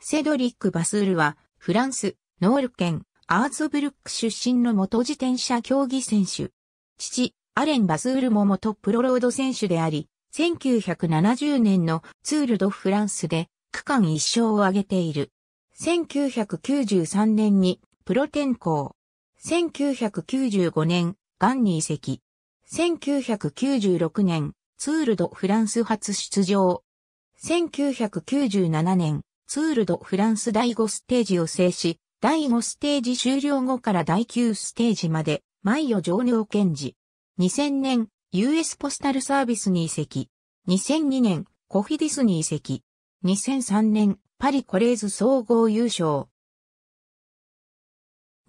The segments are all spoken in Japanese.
セドリック・バスールは、フランス、ノール県、アーツブルック出身の元自転車競技選手。父、アレン・バスールも元プロロード選手であり、1970年のツール・ド・フランスで区間一勝を挙げている。1993年にプロ転向。1995年、ガンに移籍。1996年、ツール・ド・フランス初出場。1997年、ツール・ド・フランス第5ステージを制し、第5ステージ終了後から第9ステージまで、毎夜上尿検事。2000年、US ポスタルサービスに移籍。2002年、コフィディスに移籍。2003年、パリコレーズ総合優勝。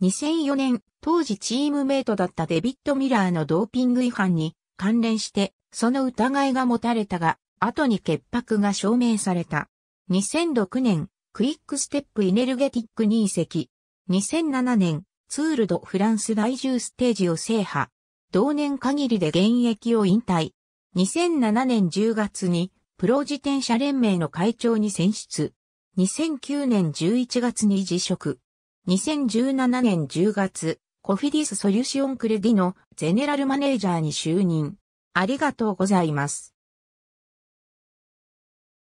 2004年、当時チームメイトだったデビッド・ミラーのドーピング違反に関連して、その疑いが持たれたが、後に潔白が証明された。2006年、クイックステップエネルゲティックに移籍。2007年、ツールドフランス第10ステージを制覇。同年限りで現役を引退。2007年10月に、プロ自転車連盟の会長に選出。2009年11月に辞職。2017年10月、コフィディスソリューションクレディのゼネラルマネージャーに就任。ありがとうございます。